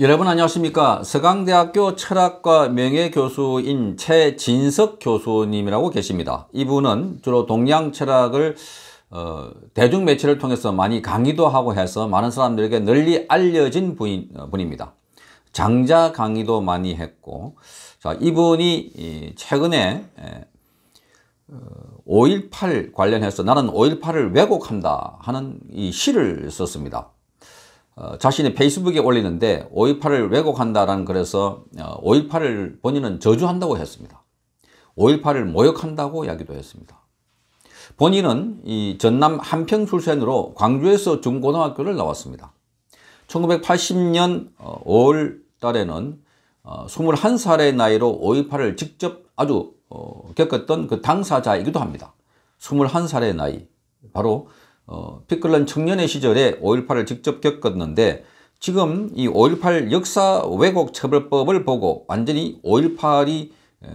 여러분 안녕하십니까 서강대학교 철학과 명예교수인 최진석 교수님이라고 계십니다 이분은 주로 동양 철학을 어, 대중 매체를 통해서 많이 강의도 하고 해서 많은 사람들에게 널리 알려진 분인, 어, 분입니다 장자 강의도 많이 했고 자 이분이 최근에 5.18 어, 관련해서 나는 5.18을 왜곡한다 하는 이 시를 썼습니다 어, 자신의 페이스북에 올리는데 5.18을 왜곡한다라는 그래서 어, 5.18을 본인은 저주한다고 했습니다. 5.18을 모욕한다고 이야기도 했습니다. 본인은 이 전남 한평 출생으로 광주에서 중고등학교를 나왔습니다. 1980년 5월 어, 달에는 21살의 어, 나이로 5.18을 직접 아주 어, 겪었던 그 당사자이기도 합니다. 21살의 나이, 바로 어, 피클런 청년의 시절에 5.18을 직접 겪었는데 지금 이 5.18 역사 왜곡 처벌법을 보고 완전히 5.18이 에,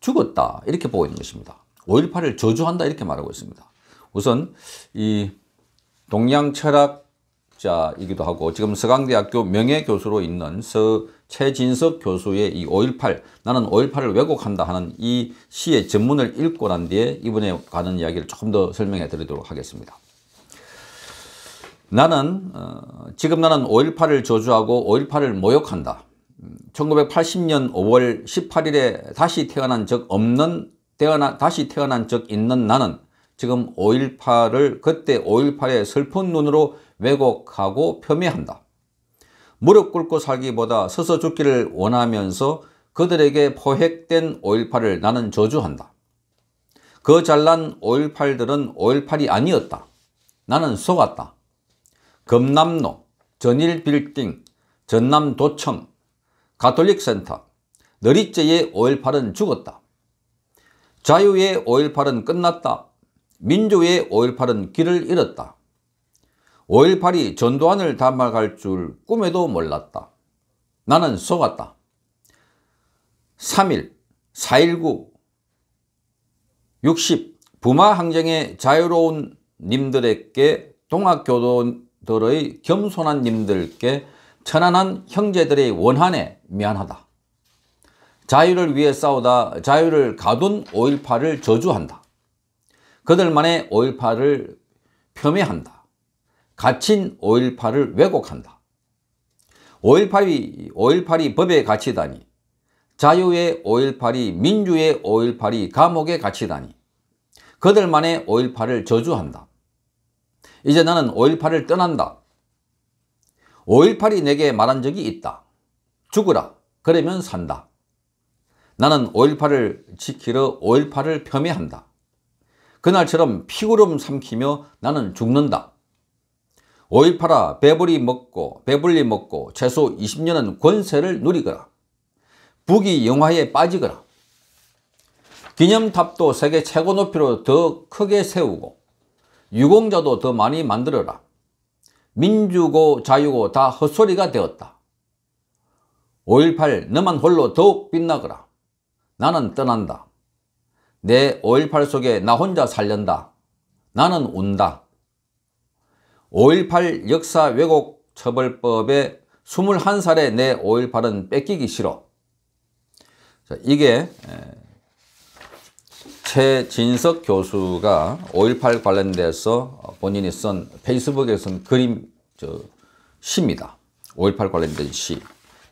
죽었다 이렇게 보고 있는 것입니다. 5.18을 저주한다 이렇게 말하고 있습니다. 우선 이 동양 철학자이기도 하고 지금 서강대학교 명예교수로 있는 서 최진석 교수의 이 5.18 나는 5.18을 왜곡한다 하는 이 시의 전문을 읽고 난 뒤에 이분에 가는 이야기를 조금 더 설명해 드리도록 하겠습니다. 나는 어, 지금 나는 5.18을 저주하고 5.18을 모욕한다. 1980년 5월 18일에 다시 태어난 적 없는 태어나, 다시 태어난 적 있는 나는 지금 5.18을 그때 5.18의 슬픈 눈으로 왜곡하고 표훼한다 무릎 꿇고 살기보다 서서 죽기를 원하면서 그들에게 포획된 5.18을 나는 저주한다. 그 잘난 5.18들은 5.18이 아니었다. 나는 속았다. 금남로, 전일빌딩, 전남도청, 가톨릭센터, 느리째의 5.18은 죽었다. 자유의 5.18은 끝났다. 민주의 5.18은 길을 잃었다. 5.18이 전두환을 닮아갈 줄 꿈에도 몰랐다. 나는 속았다. 3일, 4.19, 60 부마 항쟁의 자유로운 님들에게 동학교도 들의 겸손한 님들께 천안한 형제들의 원한에 미안하다. 자유를 위해 싸우다 자유를 가둔 5.18을 저주한다. 그들만의 5.18을 폄훼한다. 갇힌 5.18을 왜곡한다. 5.18이, 5.18이 법에 갇히다니. 자유의 5.18이 민주의 5.18이 감옥에 갇히다니. 그들만의 5.18을 저주한다. 이제 나는 5.18을 떠난다. 5.18이 내게 말한 적이 있다. 죽으라. 그러면 산다. 나는 5.18을 지키러 5.18을 폄훼한다. 그날처럼 피구름 삼키며 나는 죽는다. 5.18아 배불리 먹고 배불리 먹고 최소 20년은 권세를 누리거라. 북이 영화에 빠지거라. 기념탑도 세계 최고 높이로 더 크게 세우고 유공자도 더 많이 만들어라. 민주고 자유고 다 헛소리가 되었다. 5.18 너만 홀로 더욱 빛나거라. 나는 떠난다. 내 5.18 속에 나 혼자 살련다. 나는 운다. 5.18 역사 왜곡 처벌법에 21살에 내 5.18은 뺏기기 싫어. 자, 이게 최진석 교수가 5.18 관련돼서 본인이 쓴 페이스북에 쓴 그림, 저, 시입니다. 5.18 관련된 시.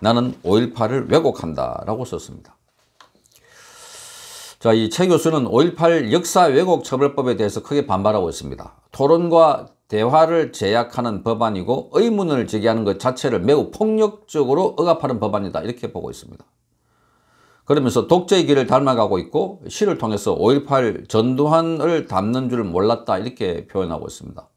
나는 5.18을 왜곡한다. 라고 썼습니다. 자, 이 최 교수는 5.18 역사 왜곡 처벌법에 대해서 크게 반발하고 있습니다. 토론과 대화를 제약하는 법안이고 의문을 제기하는 것 자체를 매우 폭력적으로 억압하는 법안이다. 이렇게 보고 있습니다. 그러면서 독재의 길을 닮아가고 있고 시를 통해서 5.18 전두환을 닮는 줄 몰랐다 이렇게 표현하고 있습니다.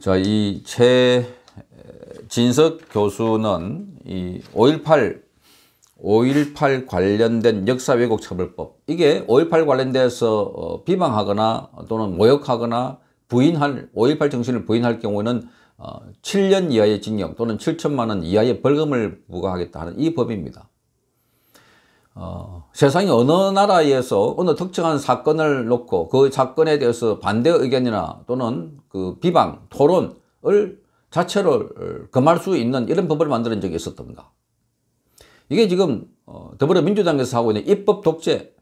자, 이 최진석 교수는 이5.18 5.18 관련된 역사 왜곡 처벌법 이게 5.18 관련돼서 어, 비방하거나 또는 모욕하거나 부인할 5.18 정신을 부인할 경우에는 7년 어, 이하의 징역 또는 7천만 원 이하의 벌금을 부과하겠다 하는 이 법입니다. 어, 세상에 어느 나라에서 어느 특정한 사건을 놓고 그 사건에 대해서 반대 의견이나 또는 그 비방, 토론을 자체를 어, 금할 수 있는 이런 법을 만드는 적이 있었던가 이게 지금 어, 더불어민주당에서 하고 있는 입법 독재,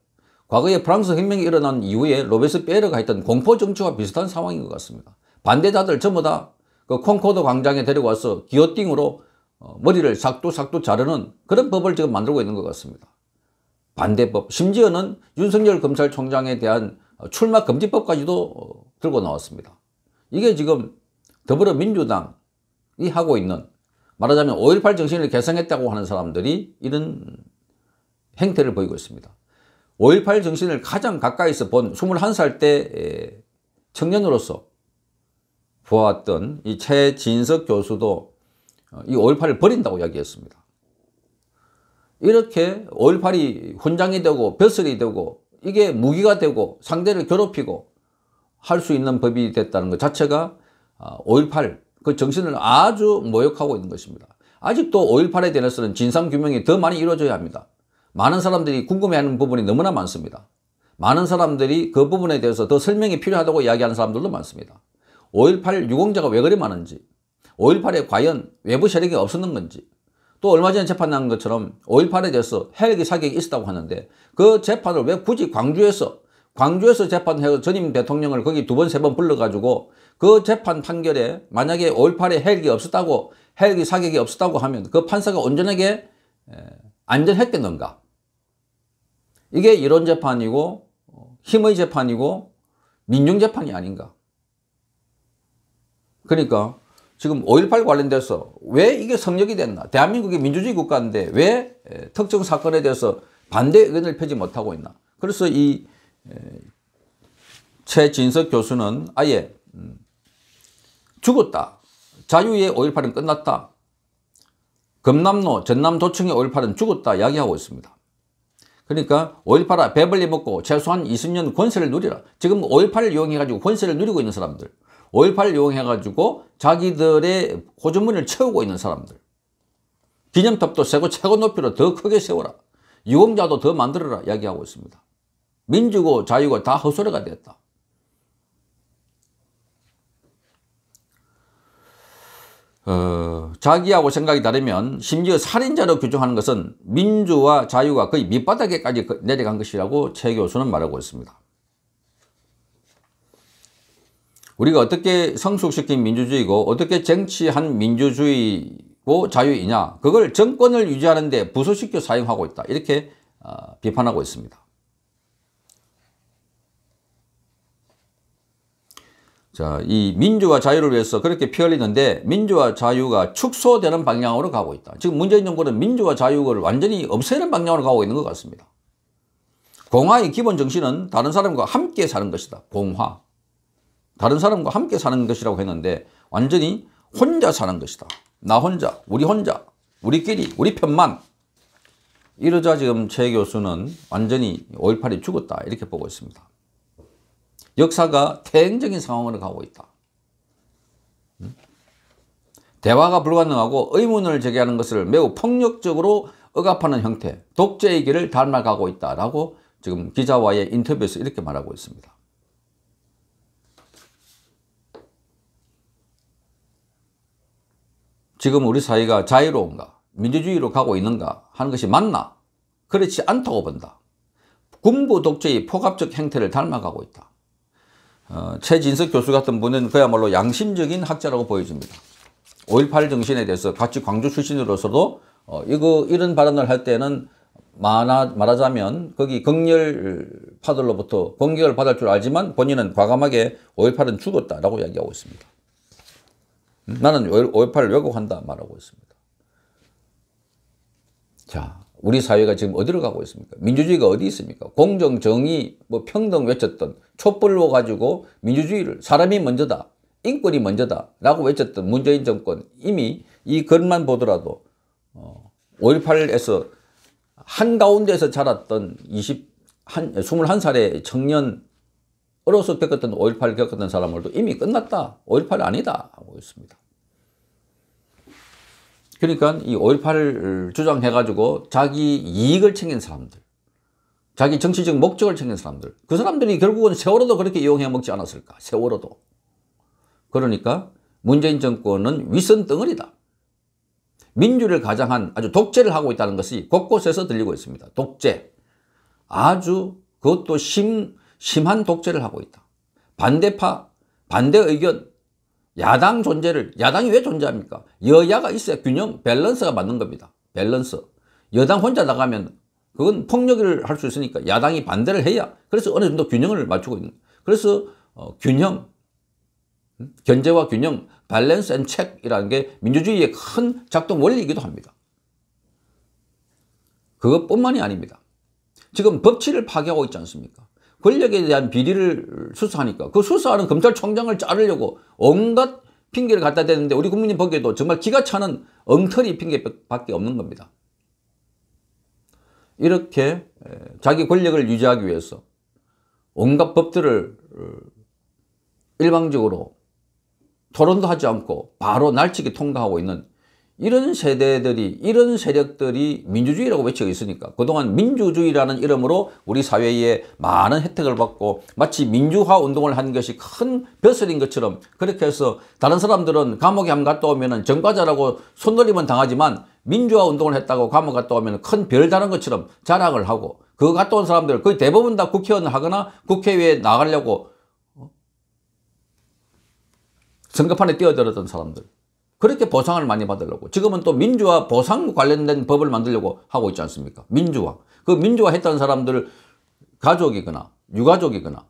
과거에 프랑스 혁명이 일어난 이후에 로베스베르가 했던 공포 정치와 비슷한 상황인 것 같습니다. 반대자들 전부 다 그 콩코드 광장에 데려고 와서 기어띵으로 어, 머리를 삭도삭도 자르는 그런 법을 지금 만들고 있는 것 같습니다. 반대법 심지어는 윤석열 검찰총장에 대한 출마 금지법까지도 들고 나왔습니다. 이게 지금 더불어민주당이 하고 있는 말하자면 5.18 정신을 개성했다고 하는 사람들이 이런 행태를 보이고 있습니다. 5.18 정신을 가장 가까이서 본 21살 때 청년으로서 보았던 이 최진석 교수도 어, 이 5.18을 버린다고 이야기했습니다. 이렇게 5.18이 훈장이 되고 벼슬이 되고 이게 무기가 되고 상대를 괴롭히고 할 수 있는 법이 됐다는 것 자체가 5.18그 아, 정신을 아주 모욕하고 있는 것입니다. 아직도 5.18에 대해서는 진상규명이 더 많이 이루어져야 합니다. 많은 사람들이 궁금해하는 부분이 너무나 많습니다. 많은 사람들이 그 부분에 대해서 더 설명이 필요하다고 이야기하는 사람들도 많습니다. 5.18 유공자가 왜 그리 많은지 5.18에 과연 외부 세력이 없었는 건지 또 얼마 전에 재판 난 것처럼 5.18에 대해서 헬기 그 사격이 있었다고 하는데 그 재판을 왜 굳이 광주에서 광주에서 재판해서 전임 대통령을 거기 두 번 세 번 불러가지고 그 재판 판결에 만약에 5.18에 헬기 없었다고 헬기 그 사격이 없었다고 하면 그 판사가 온전하게 안전했겠는가 이게 이론 재판이고 힘의 재판이고 민중 재판이 아닌가 그러니까 지금 5.18 관련돼서 왜 이게 성역이 됐나? 대한민국이 민주주의 국가인데 왜 특정 사건에 대해서 반대 의견을 펴지 못하고 있나? 그래서 이 최진석 교수는 아예 음, 죽었다. 자유의 5.18은 끝났다. 금남로 전남 도청의 5.18은 죽었다 이야기하고 있습니다. 그러니까 5.18아 배불리 먹고 최소한 20년 권세를 누리라. 지금 5.18을 이용해가지고 권세를 누리고 있는 사람들. 5.18을 이용해가지고 자기들의 호주문을 채우고 있는 사람들. 기념탑도 세고 최고 높이로 더 크게 세워라. 유공자도 더 만들어라 이야기하고 있습니다. 민주고 자유고 다 헛소리가 됐다. 어, 자기하고 생각이 다르면 심지어 살인자로 규정하는 것은 민주와 자유가 거의 밑바닥에까지 그 내려간 것이라고 최 교수는 말하고 있습니다. 우리가 어떻게 성숙시킨 민주주의고 어떻게 쟁취한 민주주의고 자유이냐 그걸 정권을 유지하는 데 부수시켜 사용하고 있다 이렇게 어, 비판하고 있습니다. 자, 이 민주와 자유를 위해서 그렇게 피 흘리는데 민주와 자유가 축소되는 방향으로 가고 있다. 지금 문재인 정부는 민주와 자유를 완전히 없애는 방향으로 가고 있는 것 같습니다. 공화의 기본 정신은 다른 사람과 함께 사는 것이다. 공화. 다른 사람과 함께 사는 것이라고 했는데 완전히 혼자 사는 것이다. 나 혼자, 우리 혼자, 우리끼리, 우리 편만. 이러자 지금 최 교수는 완전히 5.18이 죽었다 이렇게 보고 있습니다. 역사가 태행적인 상황으로 가고 있다. 음? 대화가 불가능하고 의문을 제기하는 것을 매우 폭력적으로 억압하는 형태, 독재의 길을 닮아가고 있다라고 지금 기자와의 인터뷰에서 이렇게 말하고 있습니다. 지금 우리 사회가 자유로운가 민주주의로 가고 있는가 하는 것이 맞나 그렇지 않다고 본다. 군부 독재의 포갑적 행태를 닮아가고 있다. 어, 최진석 교수 같은 분은 그야말로 양심적인 학자라고 보여집니다. 5.18 정신에 대해서 같이 광주 출신으로서도 어, 이거 이런 발언을 할 때는 말하, 말하자면 거기 극렬파들로부터 공격을 받을 줄 알지만 본인은 과감하게 5.18은 죽었다라고 이야기하고 있습니다. 나는 5.18을 왜곡한다 말하고 있습니다. 자, 우리 사회가 지금 어디로 가고 있습니까? 민주주의가 어디 있습니까? 공정, 정의, 뭐 평등 외쳤던 촛불로 가지고 민주주의를 사람이 먼저다, 인권이 먼저다 라고 외쳤던 문재인 정권 이미 이 글만 보더라도 5.18에서 어, 한가운데서 자랐던 20, 한, 21살의 청년 어로서 겪었던 5.18을 겪었던 사람들도 이미 끝났다. 5.18 아니다. 있습니다. 그러니까 이 5.18을 주장해가지고 자기 이익을 챙긴 사람들, 자기 정치적 목적을 챙긴 사람들, 그 사람들이 결국은 세월호도 그렇게 이용해 먹지 않았을까, 세월호도. 그러니까 문재인 정권은 위선 덩어리다. 민주를 가장한 아주 독재를 하고 있다는 것이 곳곳에서 들리고 있습니다. 독재. 아주 그것도 심, 심한 독재를 하고 있다. 반대파, 반대 의견, 야당 존재를 야당이 왜 존재합니까? 여야가 있어야 균형 밸런스가 맞는 겁니다. 밸런스. 여당 혼자 나가면 그건 폭력을 할 수 있으니까 야당이 반대를 해야 그래서 어느 정도 균형을 맞추고 있는 그래서 어, 균형 음, 견제와 균형 밸런스 앤 책이라는 게 민주주의의 큰 작동 원리이기도 합니다. 그것뿐만이 아닙니다. 지금 법치를 파괴하고 있지 않습니까? 권력에 대한 비리를 수사하니까 그 수사하는 검찰총장을 자르려고 온갖 핑계를 갖다 대는데 우리 국민이 보기에도 정말 기가 차는 엉터리 핑계밖에 없는 겁니다. 이렇게 자기 권력을 유지하기 위해서 온갖 법들을 어, 일방적으로 토론도 하지 않고 바로 날치기 통과하고 있는 이런 세대들이 이런 세력들이 민주주의라고 외치고 있으니까 그동안 민주주의라는 이름으로 우리 사회에 많은 혜택을 받고 마치 민주화 운동을 한 것이 큰 벼슬인 것처럼 그렇게 해서 다른 사람들은 감옥에 한번 갔다 오면 전과자라고 손놀림은 당하지만 민주화 운동을 했다고 감옥 갔다 오면 큰 별다른 것처럼 자랑을 하고 그 갔다 온 사람들 거의 대부분 다 국회의원 하거나 국회의에 회 나가려고 어? 선거판에 뛰어들었던 사람들 그렇게 보상을 많이 받으려고 지금은 또 민주화 보상 관련된 법을 만들려고 하고 있지 않습니까? 민주화. 그 민주화 했던 사람들 가족이거나 유가족이거나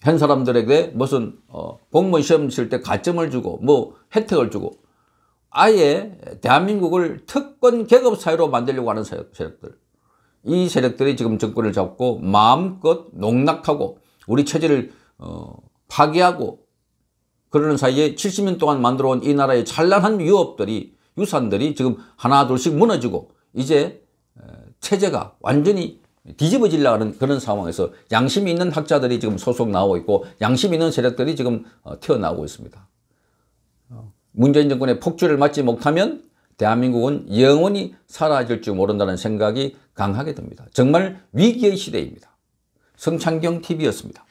현 사람들에게 무슨 어, 공무원 시험 칠 때 가점을 주고 뭐 혜택을 주고 아예 대한민국을 특권 계급 사회로 만들려고 하는 세력들 이 세력들이 지금 정권을 잡고 마음껏 농락하고 우리 체제를 어, 파괴하고 그러는 사이에 70년 동안 만들어온 이 나라의 찬란한 유업들이 유산들이 지금 하나 둘씩 무너지고 이제 체제가 완전히 뒤집어질라는 그런 상황에서 양심이 있는 학자들이 지금 소속 나오고 있고 양심 있는 세력들이 지금 어, 튀어나오고 있습니다. 문재인 정권의 폭주를 맞지 못하면 대한민국은 영원히 사라질 줄 모른다는 생각이 강하게 듭니다. 정말 위기의 시대입니다. 성창경TV였습니다.